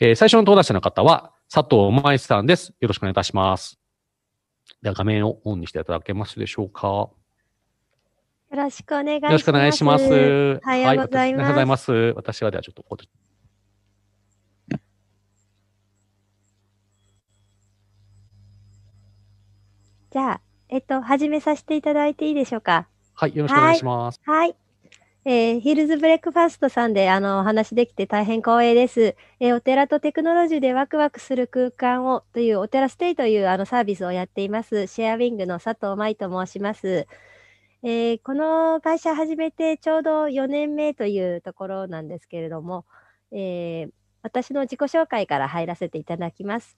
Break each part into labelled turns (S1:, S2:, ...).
S1: えー、最初の登壇者の方は、佐藤舞さんです。よろしくお願いいたします。では、画面をオンにしていただけますでしょうか。よ
S2: ろしくお願いします。よろしくお願いします。おはようございます。はい、おはようございます。
S1: 私はではちょっと
S2: じゃあ、えっと、始めさせていただいていいでしょうか。
S1: はい、よろしくお願いします。
S2: はい、はいえー、ヒールズブレックファーストさんであのお話できて大変光栄です、えー、お寺とテクノロジーでワクワクする空間をというお寺ステイというあのサービスをやっています。シェアウィングの佐藤舞と申します。えー、この会社始めてちょうど4年目というところなんですけれども、え私の自己紹介から入らせていただきます。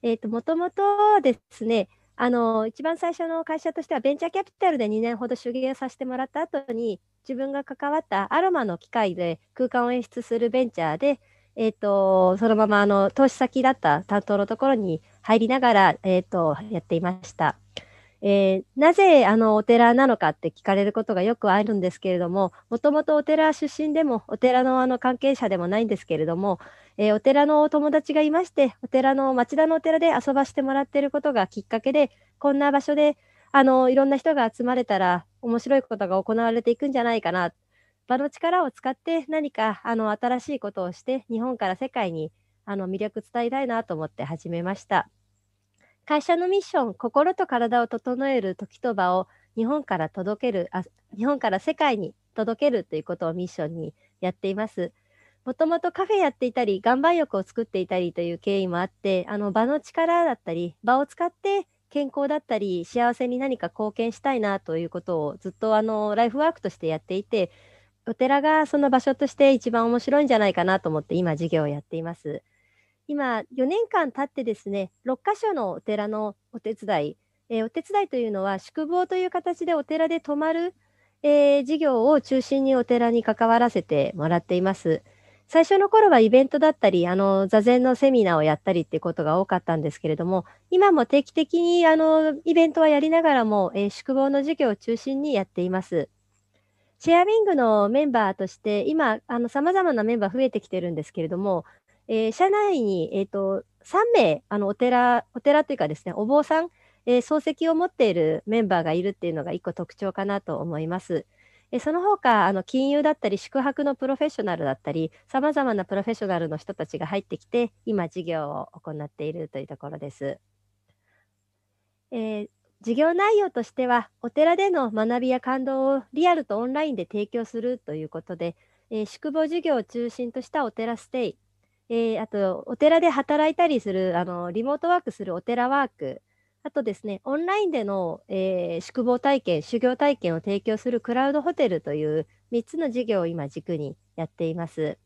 S2: えっ、と、もともとですね、あの一番最初の会社としてはベンチャーキャピタルで2年ほど修業させてもらった後に自分が関わったアロマの機械で空間を演出するベンチャーで、えーと、そのままあの投資先だった担当のところに入りながら、えーと、やっていました。えー、なぜあのお寺なのかって聞かれることがよくあるんですけれどももともとお寺出身でもお寺のあの関係者でもないんですけれども、えー、お寺のお友達がいましてお寺の町田のお寺で遊ばしてもらっていることがきっかけでこんな場所であの、いろんな人が集まれたら面白いことが行われていくんじゃないかな。場の力を使って何かあの新しいことをして日本から世界にあの魅力伝えたいなと思って始めました。会社のミッション、心と体を整える時と場を日本から届けるあ、日本から世界に届けるということをミッションにやっています。もともとカフェやっていたり、岩盤浴を作っていたりという経緯もあって、あの場の力だったり、場を使って健康だったり幸せに何か貢献したいなということをずっとあのライフワークとしてやっていてお寺がその場所として一番面白いんじゃないかなと思って今授業をやっています。今4年間経ってですね6か所のお寺のお手伝い、えー、お手伝いというのは宿坊という形でお寺で泊まる、えー、事業を中心にお寺に関わらせてもらっています。最初の頃はイベントだったり、あの、座禅のセミナーをやったりっていうことが多かったんですけれども、今も定期的に、あの、イベントはやりながらも、えー、宿坊の授業を中心にやっています。シェアリングのメンバーとして、今、あの、様々なメンバー増えてきてるんですけれども、えー、社内に、えっ、ー、と、3名、あの、お寺、お寺というかですね、お坊さん、えー、漱石を持っているメンバーがいるっていうのが一個特徴かなと思います。その他あの金融だったり宿泊のプロフェッショナルだったりさまざまなプロフェッショナルの人たちが入ってきて今事業を行っているというところです。えー、事業内容としてはお寺での学びや感動をリアルとオンラインで提供するということで、えー、宿坊事業を中心としたお寺ステイ、えー、あとお寺で働いたりするあのリモートワークするお寺ワークあとですね、オンラインでの、えー、宿坊体験、修行体験を提供するクラウドホテルという3つの事業を今軸にやっています。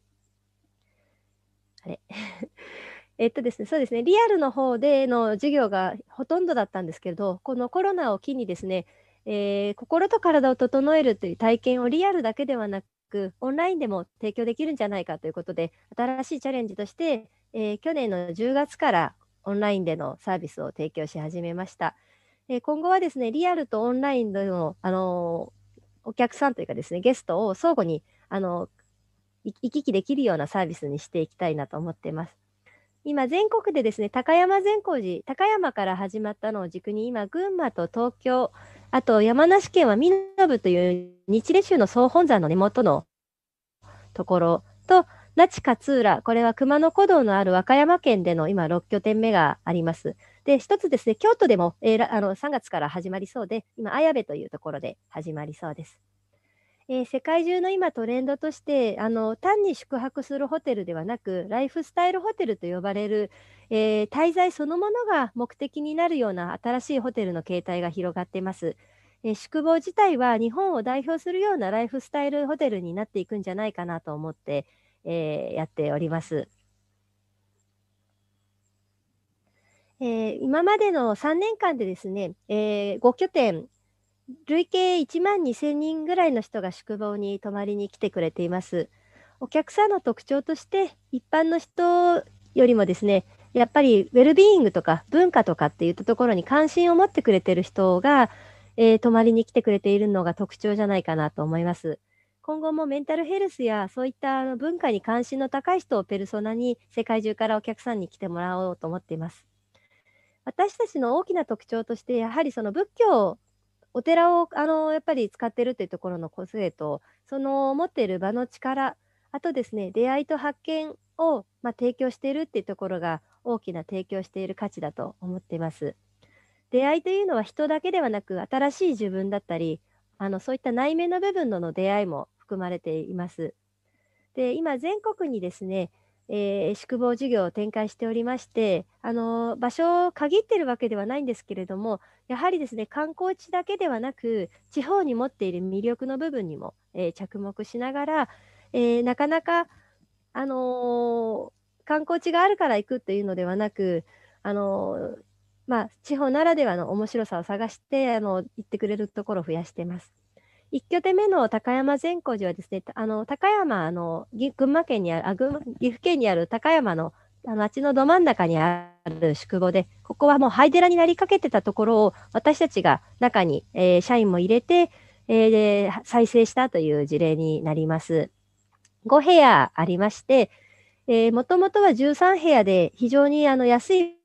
S2: あれ えっとですね、そうですね、リアルの方での授業がほとんどだったんですけれど、このコロナを機にですね、えー、心と体を整えるという体験をリアルだけではなく、オンラインでも提供できるんじゃないかということで、新しいチャレンジとして、えー、去年の10月からオンラインでのサービスを提供し始めました。え今後はですね、リアルとオンラインでの、あのお客さんというかですね、ゲストを相互に、あの行き来できるようなサービスにしていきたいなと思っています。今、全国でですね、高山善光寺、高山から始まったのを軸に、今、群馬と東京、あと山梨県は身延という日蓮宗の総本山の根元のところと、那智勝浦、これは熊野古道のある和歌山県での今、6拠点目があります。で、一つですね、京都でも、えー、あの3月から始まりそうで、今、綾部というところで始まりそうです。えー、世界中の今トレンドとしてあの単に宿泊するホテルではなくライフスタイルホテルと呼ばれる、えー、滞在そのものが目的になるような新しいホテルの形態が広がっています。えー、宿坊自体は日本を代表するようなライフスタイルホテルになっていくんじゃないかなと思ってえー、やっております。えー、今までの3年間でですね、えー、5拠点、累計1万2000人ぐらいの人が宿坊に泊まりに来てくれています。お客さんの特徴として、一般の人よりもですね、やっぱりウェルビーイングとか文化とかっていったところに関心を持ってくれてる人が、えー、泊まりに来てくれているのが特徴じゃないかなと思います。今後もメンタルヘルスやそういったあの文化に関心の高い人をペルソナに世界中からお客さんに来てもらおうと思っています。私たちの大きな特徴としてやはりその仏教お寺をあのやっぱり使ってるっていうところの個性とその持っている場の力あとですね出会いと発見を、まあ、提供しているっていうところが大きな提供している価値だと思っています。出会いというのは人だけではなく新しい自分だったりあのそういった内面の部分の出会いも含まれています。で今全国にですね、えー、宿坊事業を展開しておりましてあの場所を限ってるわけではないんですけれどもやはりですね観光地だけではなく地方に持っている魅力の部分にも、えー、着目しながら、えー、なかなか、あの観光地があるから行くというのではなく、あのまあ、地方ならではの面白さを探してあの行ってくれるところを増やしてます。1拠点目の高山善光寺はですね、あの高山の群馬県にあるあ群岐阜県にある高山のあ町のど真ん中にある宿坊で、ここはもう灰寺になりかけてたところを、私たちが中に、えー、社員も入れて、えー、で再生したという事例になります。5部屋ありまして、えー、もともとは13部屋で非常にあの安い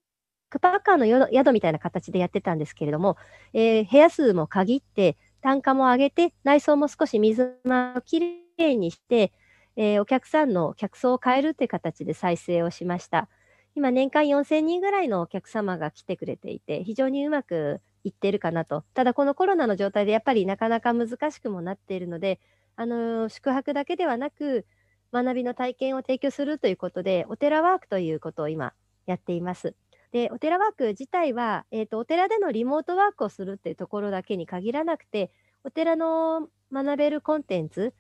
S2: クパーカーの宿みたいな形でやってたんですけれども、えー、部屋数も限って、単価も上げて、内装も少し水をきれいにして、えー、お客さんの客層を変えるという形で再生をしました。今、年間4000人ぐらいのお客様が来てくれていて、非常にうまくいってるかなと。ただ、このコロナの状態でやっぱりなかなか難しくもなっているので、あのー、宿泊だけではなく、学びの体験を提供するということで、お寺ワークということを今やっています。でお寺ワーク自体は、えーと、お寺でのリモートワークをするっていうところだけに限らなくてお寺の学べるコンテンツ、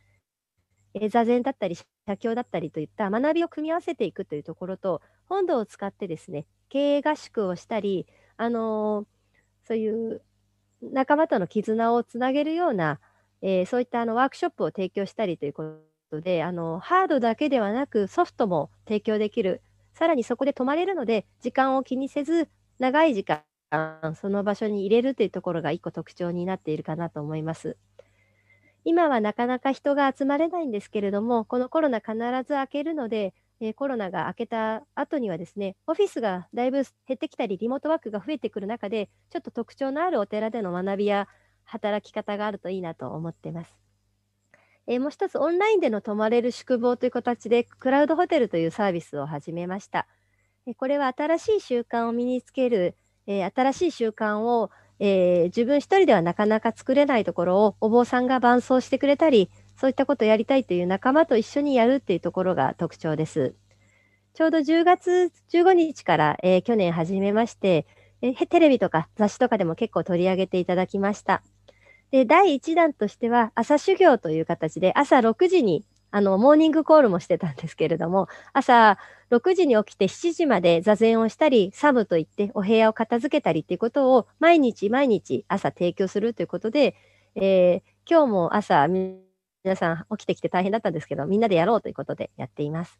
S2: えー、座禅だったり写経だったりといった学びを組み合わせていくというところと本堂を使ってですね経営合宿をしたり、あのー、そういう仲間との絆をつなげるような、えー、そういったあのワークショップを提供したりということで、あのハードだけではなくソフトも提供できるさらにそこで泊まれるので、時間を気にせず、長い時間、その場所に入れるというところが一個特徴になっているかなと思います。今はなかなか人が集まれないんですけれども、このコロナ必ず明けるので、えコロナが明けた後にはですね、オフィスがだいぶ減ってきたり、リモートワークが増えてくる中で、ちょっと特徴のあるお寺での学びや働き方があるといいなと思ってます。えー、もう一つオンラインでの泊まれる宿坊という形でクラウドホテルというサービスを始めました。えこれは新しい習慣を身につける、えー、新しい習慣を、えー、自分一人ではなかなか作れないところをお坊さんが伴走してくれたり、そういったことをやりたいという仲間と一緒にやるっていうところが特徴です。ちょうど10月15日から、え去年始めまして、えテレビとか雑誌とかでも結構取り上げていただきました。で、第1弾としては、朝修行という形で、朝6時に、あの、モーニングコールもしてたんですけれども、朝6時に起きて7時まで座禅をしたり、サムといってお部屋を片付けたりっていうことを、毎日毎日朝提供するということで、えー、今日も朝、皆さん起きてきて大変だったんですけど、みんなでやろうということでやっています。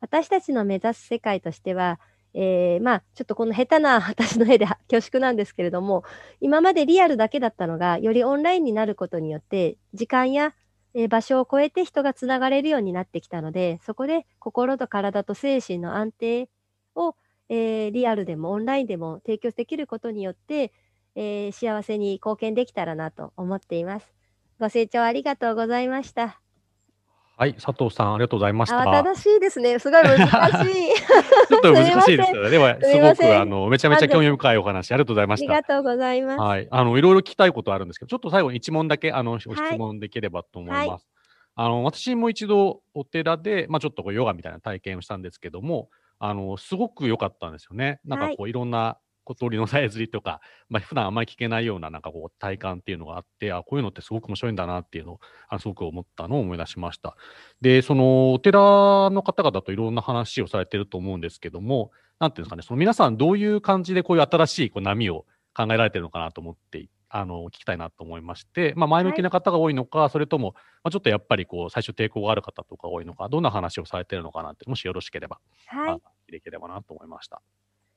S2: 私たちの目指す世界としては、えー、まあちょっとこの下手な私の絵で恐縮なんですけれども今までリアルだけだったのがよりオンラインになることによって時間や、えー、場所を超えて人がつながれるようになってきたのでそこで心と体と精神の安定を、えー、リアルでもオンラインでも提供できることによって、え幸せに貢献できたらなと思っています。ご清聴ありがとうございました。
S1: はい、佐藤さん、ありがとうございました。正
S2: しいですね。すごい難しい。
S1: ちょっと難しいですよね。では、すごく、あの、めちゃめちゃ興味深いお話、ありがとうございました。あり
S2: がとうございます。は
S1: い、あの、いろいろ聞きたいことあるんですけど、ちょっと最後に一問だけ、あの、ご質問できればと思います。はいはい、あの、私も一度、お寺で、まあ、ちょっとこうヨガみたいな体験をしたんですけども、あの、すごく良かったんですよね。なんかこう、い、ろんな小鳥のさえずりとか、まあ、普段あんまり聞けないようななんかこう体感っていうのがあってあこういうのってすごく面白いんだなっていうのをあすごく思ったのを思い出しましたでそのお寺の方々といろんな話をされてると思うんですけども何ていうんですかねその皆さんどういう感じでこういう新しいこう波を考えられてるのかなと思ってあの聞きたいなと思いまして、まあ、前向きな方が多いのか、はい、それとも、まあ、ちょっとやっぱりこう最初抵抗がある方とか多いのかどんな話をされてるのかなってもしよろしければ、はい、できればなと思いました。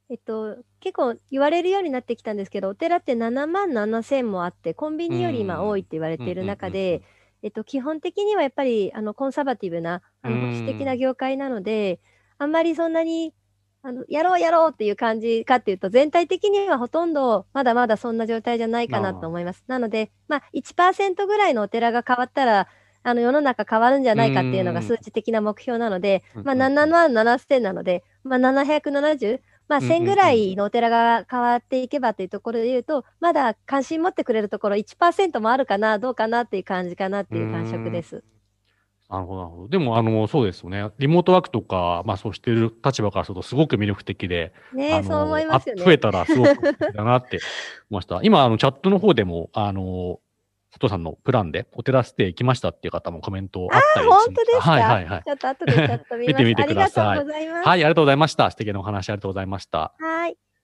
S2: えっと、結構言われるようになってきたんですけどお寺って7万7千もあってコンビニより今多いって言われている中で、えっと、基本的にはやっぱりあのコンサバティブなあの保守的な業界なので、あんまりそんなにあのやろうやろうっていう感じかっていうと全体的にはほとんどまだまだそんな状態じゃないかなと思います。なので、まあ、1%ぐらいのお寺が変わったらあの世の中変わるんじゃないかっていうのが数値的な目標なので、まあ、7万7000なので、まあ、770まあ、1000ぐらいのお寺が変わっていけばというところで言うと、うんうんうん、まだ関心持ってくれるところ1%もあるかな、どうかなっていう感じかなっていう感触です。
S1: なるほど、なるほど。でも、あの、そうですよね。リモートワークとか、まあ、そうしてる立場からすると、すごく魅力的で。
S2: ねそう思いますよね。増えたら、すごく
S1: だなって思いました。今、あの、チャットの方でも、あの、佐藤さんのプランでお寺ステイ行きましたっていう方もコメントあったりしま本当ですかはいはいはい。ちょっ
S2: と後でちょっと見 てみてください。はい、ありが
S1: とうございました。素敵なお話ありがとうございました。
S2: はい。